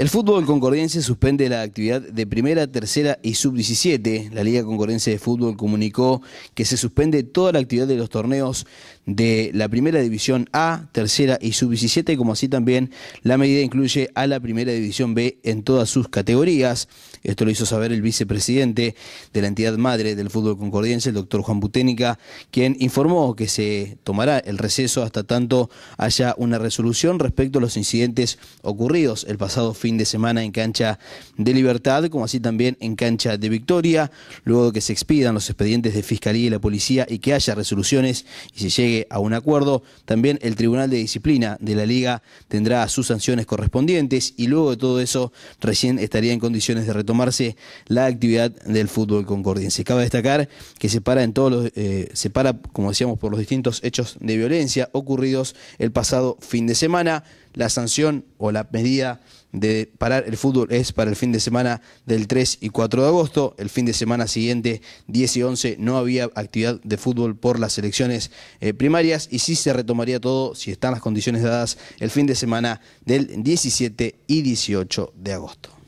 El fútbol concordiense suspende la actividad de primera, tercera y sub-17. La Liga Concordiense de Fútbol comunicó que se suspende toda la actividad de los torneos de la primera división A, tercera y sub-17, como así también la medida incluye a la primera división B en todas sus categorías. Esto lo hizo saber el vicepresidente de la entidad madre del fútbol concordiense, el doctor Juan Buténica, quien informó que se tomará el receso hasta tanto haya una resolución respecto a los incidentes ocurridos el pasado fin fin de semana en cancha de Libertad, como así también en cancha de Victoria, luego de que se expidan los expedientes de Fiscalía y la Policía y que haya resoluciones y se llegue a un acuerdo. También el Tribunal de Disciplina de la Liga tendrá sus sanciones correspondientes y luego de todo eso recién estaría en condiciones de retomarse la actividad del fútbol concordiense. Cabe destacar que se para en todos los, eh, se para, como decíamos, por los distintos hechos de violencia ocurridos el pasado fin de semana la sanción o la medida de parar el fútbol es para el fin de semana del 3 y 4 de agosto. El fin de semana siguiente, 10 y 11, no había actividad de fútbol por las elecciones eh, primarias y sí se retomaría todo si están las condiciones dadas el fin de semana del 17 y 18 de agosto.